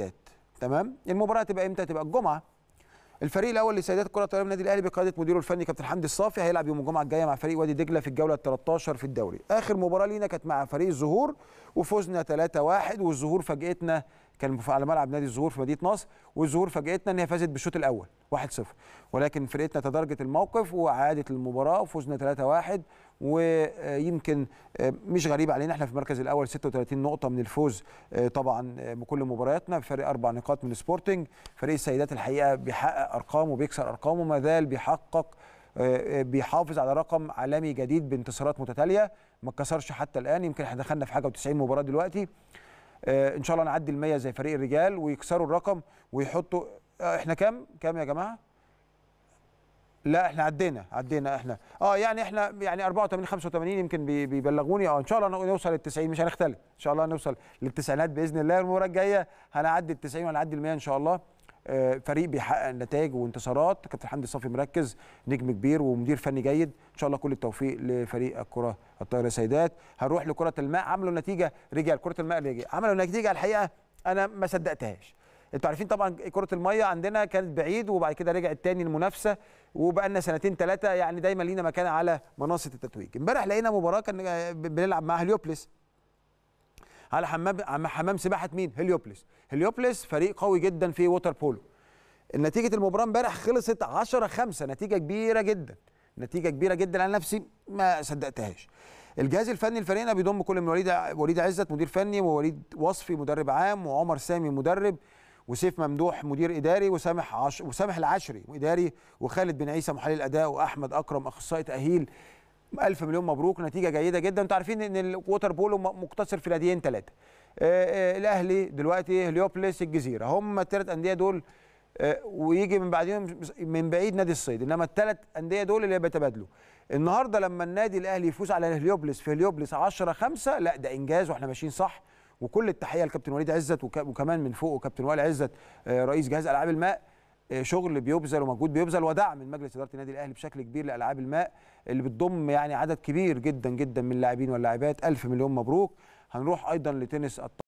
الستات تمام المباراه تبقى امتى تبقى الجمعه الفريق الاول لسيدات الكره الطائره النادي الاهلي بقياده مديره الفني كابتن حمدي الصافي هيلعب يوم الجمعه الجايه مع فريق وادي دجله في الجوله ال 13 في الدوري اخر مباراه لينا كانت مع فريق الزهور وفزنا 3-1 والزهور فاجئتنا كان على ملعب نادي الزهور في مدينه نصر والزهور فاجئتنا ان هي فازت بالشوط الاول 1-0 ولكن فرقتنا تدرجت الموقف وعادت المباراه وفزنا 3-1 ويمكن آه، مش غريب علينا احنا في المركز الاول 36 نقطه من الفوز آه، طبعا آه، بكل مبارياتنا فريق اربع نقاط من سبورتنج فريق السيدات الحقيقه بيحقق ارقام وبيكسر ارقام وما زال بيحقق بيحافظ على رقم عالمي جديد بانتصارات متتاليه ما اتكسرش حتى الان يمكن احنا دخلنا في حاجه و90 مباراه دلوقتي آه، ان شاء الله نعدي ال100 زي فريق الرجال ويكسروا الرقم ويحطوا آه، احنا كام كام يا جماعه لا احنا عدينا عدينا احنا اه يعني احنا يعني 84 85 يمكن بيبلغوني اه ان شاء الله نوصل لل 90 مش هنختلف ان شاء الله نوصل للتسعينات باذن الله المباراه الجايه هنعدي ال 90 وهنعدي ال 100 ان شاء الله آه، فريق بيحقق نتائج وانتصارات كابتن حمدي صافي مركز نجم كبير ومدير فني جيد ان شاء الله كل التوفيق لفريق الكره الطايره سيدات هنروح لكره الماء عملوا نتيجه رجال كره الماء رجال عملوا نتيجه الحقيقه انا ما صدقتهاش انتوا عارفين طبعا كره الميه عندنا كانت بعيد وبعد كده رجعت تاني المنافسه وبقى لنا سنتين ثلاثه يعني دايما لينا مكان على منصه التتويج امبارح لقينا مباراه كان آه، بنلعب مع هليوبلس على حمام حمام سباحه مين هليوبلس هليوبلس فريق قوي جدا في ووتر بولو نتيجه المباراه امبارح خلصت 10 5 نتيجه كبيره جدا نتيجه كبيره جدا انا نفسي ما صدقتهاش الجهاز الفني لفريقنا بيضم كل من وليد وليد عزت مدير فني ووليد وصفي مدرب عام وعمر سامي مدرب وسيف ممدوح مدير اداري وسامح عش... وسامح العشري واداري وخالد بن عيسى محلل اداء واحمد اكرم اخصائي تاهيل الف مليون مبروك نتيجه جيده جدا انتوا عارفين ان الووتر بولو مقتصر في ناديين ثلاثه آه، آه، الاهلي دلوقتي هليوبلس الجزيره هم الثلاث انديه دول آه، ويجي من بعدهم من بعيد نادي الصيد انما الثلاث انديه دول اللي بيتبادلوا النهارده لما النادي الاهلي يفوز على هليوبلس في هليوبلس 10 5 لا ده انجاز واحنا ماشيين صح وكل التحيه لكابتن وليد عزت وكمان من فوقه كابتن وائل عزت رئيس جهاز العاب الماء آه، شغل بيبذل ومجهود بيبذل ودعم من مجلس اداره النادي الاهلي بشكل كبير لالعاب الماء اللي بتضم يعني عدد كبير جدا جدا من اللاعبين واللاعبات الف مليون مبروك هنروح ايضا لتنس